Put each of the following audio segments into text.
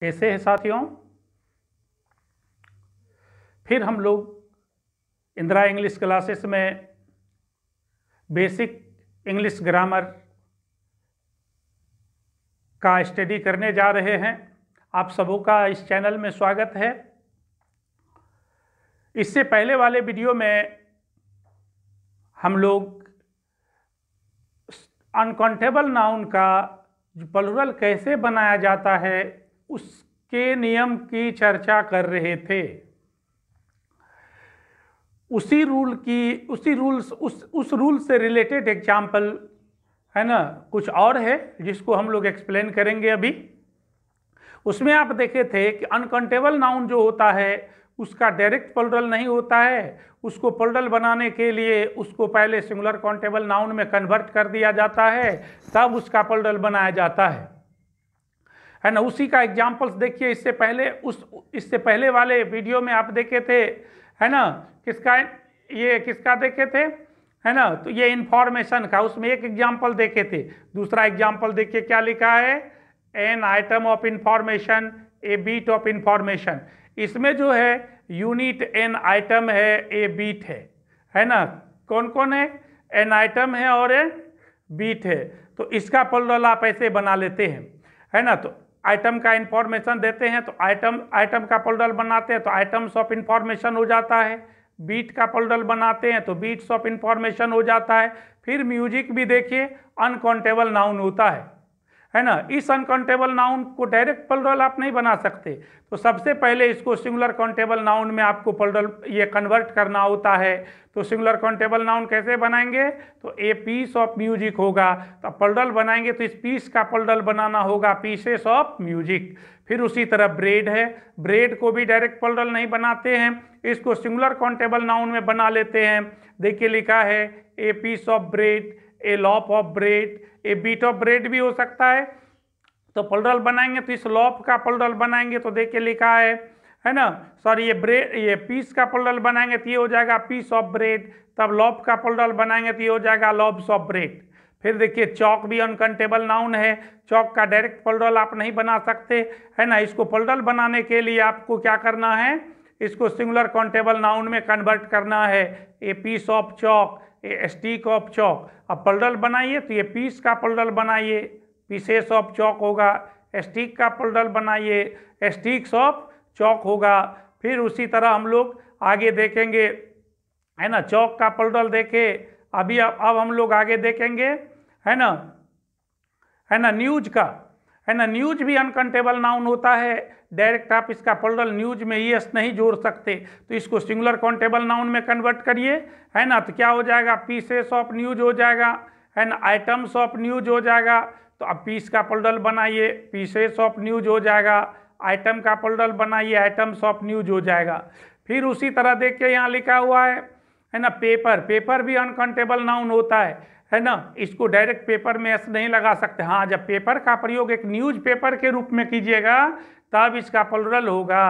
कैसे है साथियों फिर हम लोग इंदिरा इंग्लिश क्लासेस में बेसिक इंग्लिश ग्रामर का स्टडी करने जा रहे हैं आप सबों का इस चैनल में स्वागत है इससे पहले वाले वीडियो में हम लोग अनकाउंटेबल नाउन का प्लूरल कैसे बनाया जाता है उसके नियम की चर्चा कर रहे थे उसी रूल की उसी रूल उस उस रूल से रिलेटेड एग्जाम्पल है ना कुछ और है जिसको हम लोग एक्सप्लेन करेंगे अभी उसमें आप देखे थे कि अनकंटेबल नाउन जो होता है उसका डायरेक्ट पोल्डल नहीं होता है उसको पोल्डल बनाने के लिए उसको पहले सिंगुलर कॉन्टेबल नाउन में कन्वर्ट कर दिया जाता है तब उसका पोल्डल बनाया जाता है है ना उसी का एग्जाम्पल्स देखिए इससे पहले उस इससे पहले वाले वीडियो में आप देखे थे है ना किसका ये किसका देखे थे है ना तो ये इन्फॉर्मेशन का उसमें एक एग्जाम्पल देखे थे दूसरा एग्जाम्पल देखिए क्या लिखा है an item of information a bit of information इसमें जो है यूनिट एन आइटम है ए बीट है है ना कौन कौन है एन आइटम है और ए बीट है तो इसका पल आप ऐसे बना लेते हैं है ना तो आइटम का इंफॉर्मेशन देते हैं तो आइटम आइटम का पोल्डल बनाते हैं तो आइटम्स ऑफ इंफॉर्मेशन हो जाता है बीट का पोल्डल बनाते हैं तो बीट्स ऑफ इंफॉर्मेशन हो जाता है फिर म्यूजिक भी देखिए अनकाउंटेबल नाउन होता है है ना इस अनकाउंटेबल नाउन को डायरेक्ट पलरल आप नहीं बना सकते तो सबसे पहले इसको सिंगुलर काउंटेबल नाउन में आपको पलरल ये कन्वर्ट करना होता है तो सिंगुलर काउंटेबल नाउन कैसे बनाएंगे तो ए पीस ऑफ म्यूजिक होगा तो पलरल बनाएंगे तो इस पीस का पलरल बनाना होगा पीसेस ऑफ म्यूजिक फिर उसी तरह ब्रेड है ब्रेड को भी डायरेक्ट पलरल नहीं बनाते हैं इसको सिंगुलर काउंटेबल नाउन में बना लेते हैं देखिए लिखा है a piece of bread a loaf of bread a bit of bread भी हो सकता है तो पलडल बनाएंगे तो इस लॉफ का पलडल बनाएंगे तो देखिए लिखा है है ना सॉरी ये ब्रेड ये पीस का पलडल बनाएंगे तो ये हो जाएगा पीस ऑफ ब्रेड तब लॉफ का पलडल बनाएंगे तो ये हो जाएगा लॉब्स ऑफ ब्रेड फिर देखिए चौक भी अनकंटेबल नाउन है चौक का डायरेक्ट पलडल आप नहीं बना सकते है ना इसको पलडल बनाने के लिए आपको क्या करना है इसको सिंगुलर कॉन्टेबल नाउन में कन्वर्ट करना है ए पीस ऑफ चौक ये स्टिक ऑफ चौक अब पल्डल बनाइए तो ये पीस का पल्डल बनाइए पीसेस ऑफ चौक होगा स्टिक का पल्डल बनाइए स्टिक्स ऑफ चौक होगा फिर उसी तरह हम लोग आगे देखेंगे है ना चौक का पल्डल देखे अभी अब हम लोग आगे देखेंगे है ना है ना न्यूज का है ना न्यूज भी अनकंटेबल नाउन होता है डायरेक्ट आप इसका पोलरल न्यूज में ई एस नहीं जोड़ सकते तो इसको सिंगुलर काउंटेबल नाउन में कन्वर्ट करिए है ना तो क्या हो जाएगा पीसेस ऑफ न्यूज हो जाएगा है ना आइटम्स ऑफ न्यूज हो जाएगा तो अब पीस का प्लरल बनाइए पीसेस ऑफ न्यूज हो जाएगा आइटम का प्लरल बनाइए आइटम्स ऑफ न्यूज हो जाएगा फिर उसी तरह देख के यहाँ लिखा हुआ है है ना पेपर पेपर भी अनकंटेबल नाउन होता है है ना इसको डायरेक्ट पेपर में ऐसे नहीं लगा सकते हाँ जब पेपर का प्रयोग एक न्यूज पेपर के रूप में कीजिएगा तब इसका प्लुरल होगा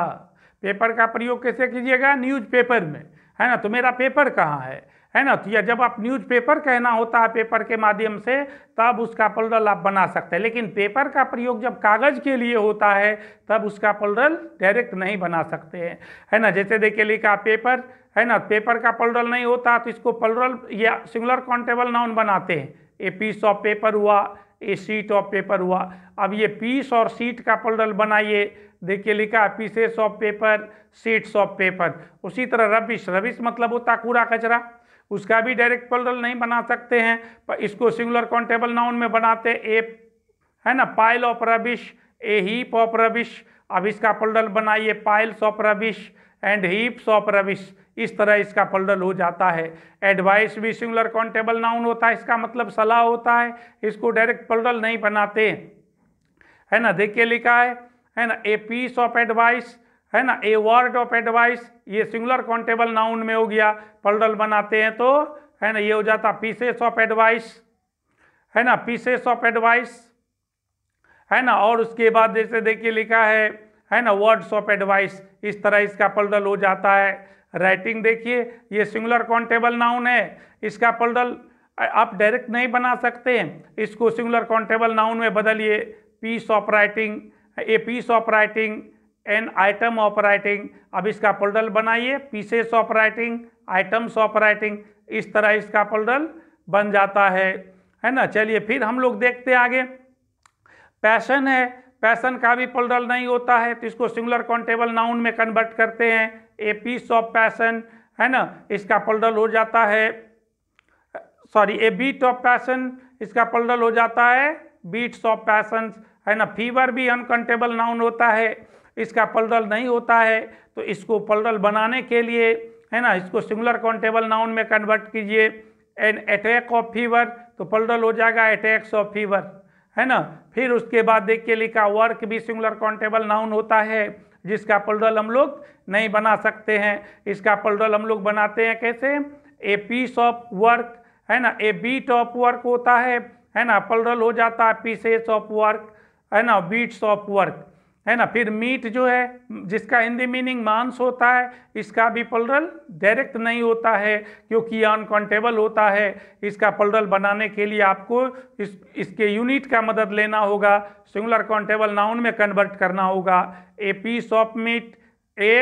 पेपर का प्रयोग कैसे कीजिएगा न्यूज पेपर में है ना तो मेरा पेपर कहाँ है है ना तो या जब आप न्यूज़पेपर कहना होता है पेपर के माध्यम से तब उसका पलरल आप बना सकते हैं लेकिन पेपर का प्रयोग जब कागज़ के लिए होता है तब उसका पलरल डायरेक्ट नहीं बना सकते हैं है ना जैसे देखिए लिखा पेपर है ना पेपर का पलरल नहीं होता तो इसको पलरल या सिंगुलर कॉन्टेबल नाउन बनाते हैं ए पीस ऑफ पेपर हुआ ए सीट ऑफ पेपर हुआ अब ये पीस और सीट का पलरल बनाइए देखिए लिखा pieces of paper sheets of paper उसी तरह रबिश रबिश मतलब होता कूड़ा कचरा उसका भी डायरेक्ट प्लरल नहीं बना सकते हैं पर इसको सिंगुलर कॉन्टेबल नाउन में बनाते ए है ना pile of rubbish a heap of rubbish अब इसका प्लरल बनाइए piles of rubbish and heaps of rubbish इस तरह इसका पल्डल हो जाता है एडवाइस भी सिंगुलर कॉन्टेबल नाउन होता है इसका मतलब सलाह होता है इसको डायरेक्ट पल्डल नहीं बनाते है ना देखिए लिखा है है ना ए पीस ऑफ एडवाइस है ना ए वर्ड ऑफ एडवाइस ये सिंगुलर कॉन्टेबल नाउन में हो गया पल्डल बनाते हैं तो है ना ये हो जाता पीसेस ऑफ एडवाइस है ना पीसेस ऑफ एडवाइस है ना और उसके बाद जैसे देखिए लिखा है है ना वर्ड्स ऑफ एडवाइस इस तरह इसका पल्डल हो जाता है राइटिंग देखिए ये सिंगुलर कॉन्टेबल नाउन है इसका पल्डल आप डायरेक्ट नहीं बना सकते इसको सिंगुलर कॉन्टेबल नाउन में बदलिए piece of writing a piece of writing an item of writing अब इसका पोल्डल बनाइए pieces of writing items of writing इस तरह इसका पोल्डल बन जाता है है ना चलिए फिर हम लोग देखते आगे पैशन है पैशन का भी पोल्डल नहीं होता है तो इसको सिंगुलर कॉन्टेबल नाउन में कन्वर्ट करते हैं ए पीस ऑफ पैशन है ना इसका पोल्डल हो जाता है sorry a bit of passion इसका पोल्डल हो जाता है बीट्स ऑफ पैशंस है ना फीवर भी अनकंटेबल नाउन होता है इसका पलडल नहीं होता है तो इसको पलडल बनाने के लिए है ना इसको सिंगुलर कॉन्टेबल नाउन में कन्वर्ट कीजिए एन अटैक ऑफ फीवर तो पलडल हो जाएगा अटैक्स ऑफ फीवर है ना फिर उसके बाद देखिए लिखा वर्क भी सिंगुलर कॉन्टेबल नाउन होता है जिसका पलडल हम लोग नहीं बना सकते हैं इसका पलडल हम लोग बनाते हैं कैसे ए पीस ऑफ वर्क है ना ए बीट ऑफ वर्क होता है है ना पलरल हो जाता है पीसेस ऑफ वर्क है ना बीट्स ऑफ वर्क है ना फिर मीट जो है जिसका हिंदी मीनिंग मांस होता है इसका भी पलरल डायरेक्ट नहीं होता है क्योंकि अनकाउंटेबल होता है इसका पलरल बनाने के लिए आपको इस इसके यूनिट का मदद लेना होगा सिंगुलर काउंटेबल नाउन में कन्वर्ट करना होगा a piece of meat a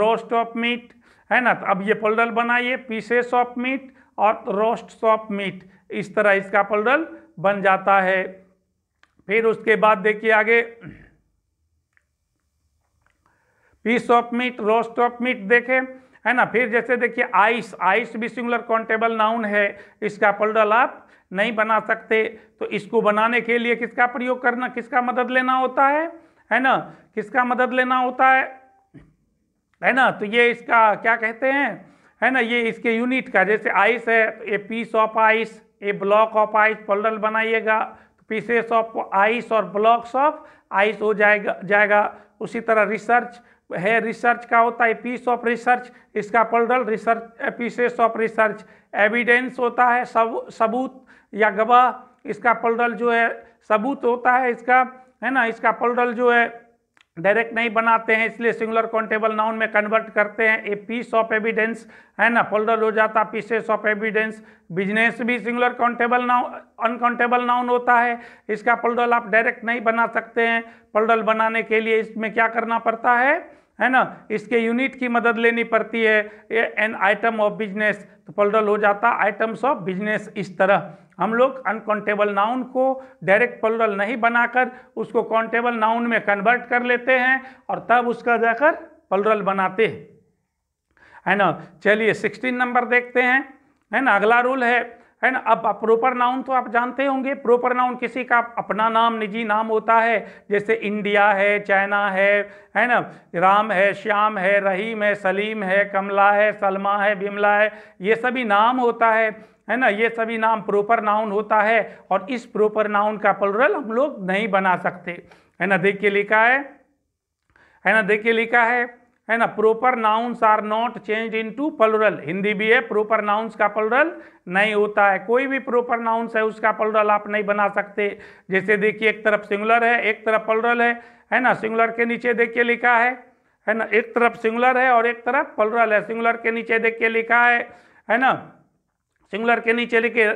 roast of meat है ना तो अब ये पलरल बनाइए पीसेस ऑफ मीट और रोस्ट ऑफ मीट इस तरह इसका पलरल बन जाता है फिर उसके बाद देखिए आगे piece of meat roast of meat देखें है ना फिर जैसे देखिए आइस आइस भी सिंगुलर कॉन्टेबल नाउन है इसका पलडल आप नहीं बना सकते तो इसको बनाने के लिए किसका प्रयोग करना किसका मदद लेना होता है है ना किसका मदद लेना होता है है ना तो ये इसका क्या कहते हैं है ना ये इसके यूनिट का जैसे आइस है तो ये पीस ऑफ आइस ये ब्लॉक ऑफ आइस पलडल बनाइएगा पीसेस ऑफ आइस और ब्लॉक्स ऑफ आइस हो जाएगा जाएगा उसी तरह रिसर्च है रिसर्च का होता है पीस ऑफ रिसर्च इसका plural research pieces of research evidence होता है सब सबूत या गवाह इसका पलडल जो है सबूत होता है इसका है ना इसका पलडल जो है डायरेक्ट नहीं बनाते हैं इसलिए सिंगुलर काउंटेबल नाउन में कन्वर्ट करते हैं ए पीस ऑफ एविडेंस है ना फोल्डर हो जाता पीसेस ऑफ एविडेंस बिजनेस भी singular countable noun uncountable noun होता है इसका पोल्डल आप डायरेक्ट नहीं बना सकते हैं पलडल बनाने के लिए इसमें क्या करना पड़ता है है ना इसके यूनिट की मदद लेनी पड़ती है एन आइटम ऑफ बिजनेस तो पलडल हो जाता आइटम्स ऑफ बिजनेस इस तरह हम लोग अनकाउंटेबल नाउन को डायरेक्ट पलडल नहीं बनाकर उसको काउंटेबल नाउन में कन्वर्ट कर लेते हैं और तब उसका जाकर पलडल बनाते हैं है ना चलिए सिक्सटीन नंबर देखते हैं है ना अगला रूल है है ना अब प्रोपर नाउन तो आप जानते होंगे प्रोपर नाउन किसी का अपना नाम निजी नाम होता है जैसे इंडिया है चाइना है है ना राम है श्याम है रहीम है सलीम है कमला है सलमा है बिमला है ये सभी नाम होता है है ना ये सभी नाम प्रोपर नाउन होता है और इस प्रोपर नाउन का प्लुरल हम लोग नहीं बना सकते है ना देखिए लिखा है है ना देखिए लिखा है है ना proper nouns are not change into plural Hindi भी है प्रोपर नाउन्स का पलुरल नहीं होता है कोई भी प्रोपर नाउन्स है उसका पलुरल आप नहीं बना सकते जैसे देखिए एक तरफ सिंगुलर है एक तरफ पलुरल है है ना सिंगुलर के नीचे देखिए लिखा है है ना एक तरफ सिंगुलर है और एक तरफ पलुरल है सिंगुलर के नीचे देखिए लिखा है है ना सिंगुलर के नीचे लिखे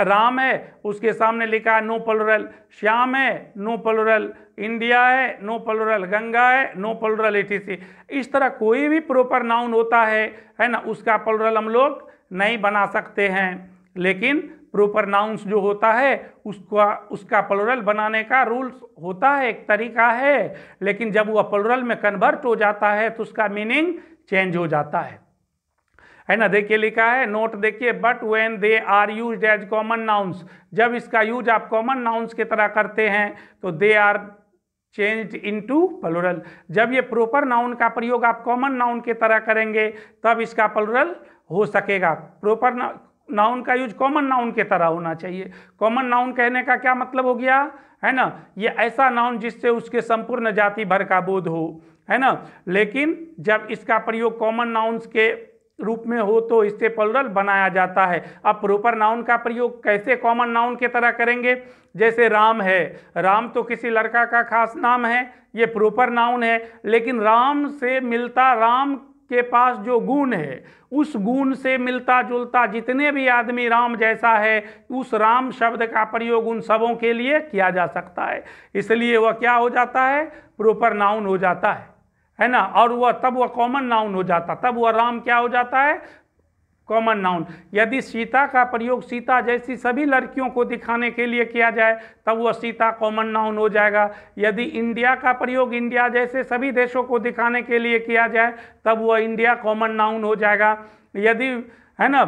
राम है उसके सामने लिखा है नो पलोरल श्याम है नो पलोरल इंडिया है नो पलोरल गंगा है नो पलोरल एटीसी इस तरह कोई भी प्रॉपर नाउन होता है है ना उसका पलोरल हम लोग नहीं बना सकते हैं लेकिन प्रॉपर नाउन्स जो होता है उसका उसका पलोरल बनाने का रूल्स होता है एक तरीका है लेकिन जब वह पलोरल में कन्वर्ट हो जाता है तो उसका मीनिंग चेंज हो जाता है है ना देखिए लिखा है नोट देखिए but when they are used as common nouns जब इसका यूज आप कॉमन नाउन्स की तरह करते हैं तो they are change to plural जब ये प्रॉपर नाउन का प्रयोग आप कॉमन नाउन की तरह करेंगे तब इसका पलोरल हो सकेगा प्रॉपर नाउन का यूज कॉमन नाउन की तरह होना चाहिए कॉमन नाउन कहने का क्या मतलब हो गया है ना ये ऐसा नाउन जिससे उसके संपूर्ण जाति भर का बोध हो है ना लेकिन जब इसका प्रयोग कॉमन नाउन्स के रूप में हो तो इससे प्लुरल बनाया जाता है अब प्रोपर नाउन का प्रयोग कैसे कॉमन नाउन की तरह करेंगे जैसे राम है राम तो किसी लड़का का खास नाम है ये प्रोपर नाउन है लेकिन राम से मिलता राम के पास जो गुण है उस गुण से मिलता जुलता जितने भी आदमी राम जैसा है उस राम शब्द का प्रयोग उन सबों के लिए किया जा सकता है इसलिए वह क्या हो जाता है प्रोपर नाउन हो जाता है है ना और वह तब वह कॉमन नाउन हो जाता तब वह राम क्या हो जाता है कॉमन नाउन यदि सीता का प्रयोग सीता जैसी सभी लड़कियों को दिखाने के लिए किया जाए तब वह सीता कॉमन नाउन हो जाएगा यदि इंडिया का प्रयोग इंडिया जैसे सभी देशों को दिखाने के लिए किया जाए तब वह इंडिया कॉमन नाउन हो जाएगा यदि है ना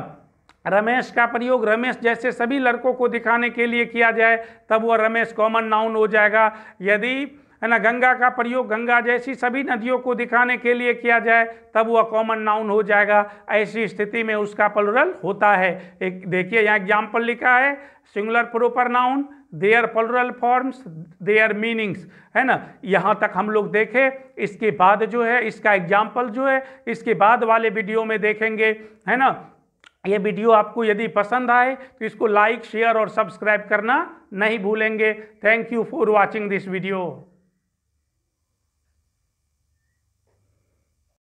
रमेश का प्रयोग रमेश जैसे सभी लड़कों को दिखाने के लिए किया जाए तब वह रमेश कॉमन नाउन हो जाएगा यदि है ना गंगा का प्रयोग गंगा जैसी सभी नदियों को दिखाने के लिए किया जाए तब वह कॉमन नाउन हो जाएगा ऐसी स्थिति में उसका पलुरल होता है एक देखिए यहाँ एग्जाम्पल लिखा है singular proper noun their plural forms their meanings है ना यहाँ तक हम लोग देखें इसके बाद जो है इसका एग्जाम्पल जो है इसके बाद वाले वीडियो में देखेंगे है ना ये वीडियो आपको यदि पसंद आए तो इसको लाइक शेयर और सब्सक्राइब करना नहीं भूलेंगे thank you for watching this video